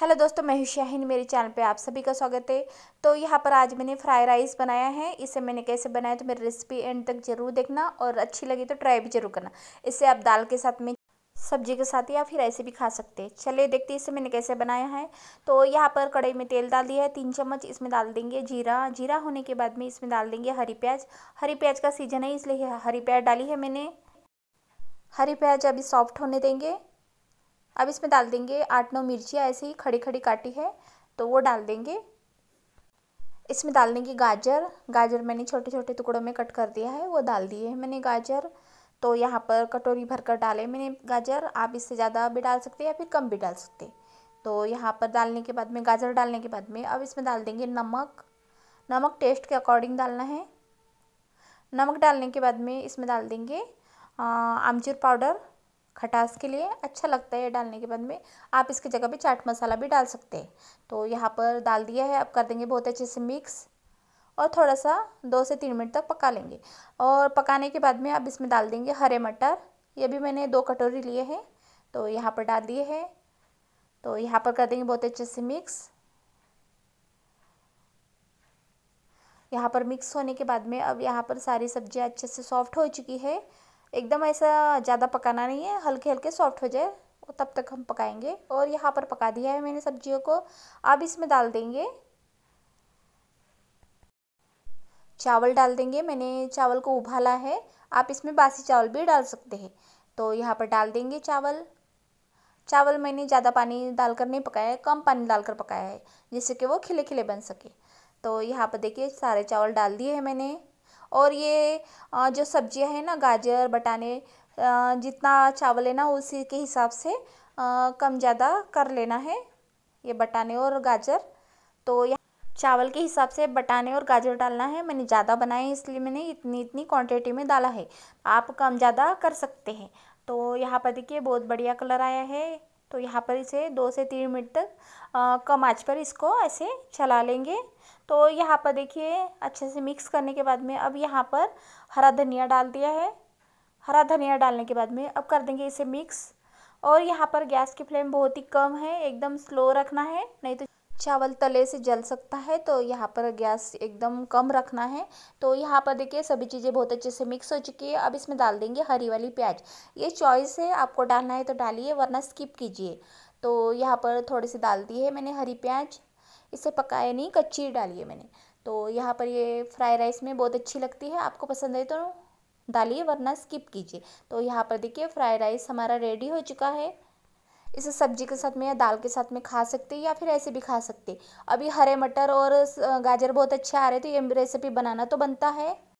hello दोस्तों मैं शाहिन मेरे चैनल पे आप सभी का स्वागत है तो यहाँ पर आज मैंने फ्राई राइस बनाया है इसे मैंने कैसे बनाया तो मेरी रेसिपी एंड तक ज़रूर देखना और अच्छी लगी तो ट्राई भी जरूर करना इससे आप दाल के साथ में सब्जी के साथ या फिर ऐसे भी खा सकते हैं चलिए देखते हैं इसे मैंने कैसे बनाया है तो यहाँ पर कढ़ाई में तेल डाल दिया है तीन चम्मच इसमें डाल देंगे जीरा जीरा होने के बाद में इसमें डाल देंगे हरी प्याज हरी प्याज का सीजन है इसलिए हरी प्याज डाली है मैंने हरी प्याज अभी सॉफ्ट होने देंगे अब इसमें डाल देंगे आठ नौ मिर्चियाँ ऐसे ही खड़ी खड़ी काटी है तो वो डाल देंगे इसमें डाल देंगे गाजर गाजर मैंने छोटे छोटे टुकड़ों में कट कर दिया है वो डाल दिए है मैंने गाजर तो यहाँ पर कटोरी भर कर डाले मैंने गाजर आप इससे ज़्यादा भी डाल सकते हैं या फिर कम भी डाल सकते तो यहाँ पर डालने के बाद में गाजर डालने के बाद में अब इसमें डाल देंगे नमक नमक टेस्ट के अकॉर्डिंग डालना है नमक डालने के बाद में इसमें डाल देंगे आमचूर पाउडर खटास के लिए अच्छा लगता है डालने के बाद में आप इसकी जगह पे चाट मसाला भी डाल सकते हैं तो यहाँ पर डाल दिया है अब कर देंगे बहुत अच्छे से मिक्स और थोड़ा सा दो से तीन मिनट तक पका लेंगे और पकाने के बाद में आप इसमें डाल देंगे हरे मटर ये भी मैंने दो कटोरी लिए हैं तो यहाँ पर डाल दिए हैं तो यहाँ पर कर देंगे बहुत अच्छे से मिक्स यहाँ पर मिक्स होने के बाद में अब यहाँ पर सारी सब्जियाँ अच्छे से सॉफ्ट हो चुकी है एकदम ऐसा ज़्यादा पकाना नहीं है हल्के हल्के सॉफ्ट हो जाए तब तक हम पकाएंगे और यहाँ पर पका दिया है मैंने सब्जियों को अब इसमें डाल देंगे चावल डाल देंगे मैंने चावल को उबाला है आप इसमें बासी चावल भी डाल सकते हैं तो यहाँ पर डाल देंगे चावल चावल मैंने ज़्यादा पानी डालकर नहीं पकाया है कम पानी डालकर पकाया है जिससे कि वो खिले खिले बन सके तो यहाँ पर देखिए सारे चावल डाल दिए हैं मैंने और ये जो सब्जियां हैं ना गाजर बटाने जितना चावल है ना उसी के हिसाब से कम ज़्यादा कर लेना है ये बटाने और गाजर तो यहाँ चावल के हिसाब से बटाने और गाजर डालना है मैंने ज़्यादा बनाए इसलिए मैंने इतनी इतनी क्वांटिटी में डाला है आप कम ज़्यादा कर सकते हैं तो यहाँ पर देखिए बहुत बढ़िया कलर आया है तो यहाँ पर इसे दो से तीन मिनट तक कम आँच पर इसको ऐसे चला लेंगे तो यहाँ पर देखिए अच्छे से मिक्स करने के बाद में अब यहाँ पर हरा धनिया डाल दिया है हरा धनिया डालने के बाद में अब कर देंगे इसे मिक्स और यहाँ पर गैस की फ्लेम बहुत ही कम है एकदम स्लो रखना है नहीं तो चावल तले से जल सकता है तो यहाँ पर गैस एकदम कम रखना है तो यहाँ पर देखिए सभी चीज़ें बहुत अच्छे से मिक्स हो चुकी है अब इसमें डाल देंगे हरी वाली प्याज ये चॉइस है आपको डालना है तो डालिए वरना स्किप कीजिए तो यहाँ पर थोड़ी सी डाल दी है मैंने हरी प्याज इसे पकाया नहीं कच्ची डालिए मैंने तो यहाँ पर ये फ्राई राइस में बहुत अच्छी लगती है आपको पसंद है तो डालिए वरना स्किप कीजिए तो यहाँ पर देखिए फ्राई राइस हमारा रेडी हो चुका है इसे सब्जी के साथ में या दाल के साथ में खा सकते या फिर ऐसे भी खा सकते अभी हरे मटर और गाजर बहुत अच्छे आ रहे थे तो ये रेसिपी बनाना तो बनता है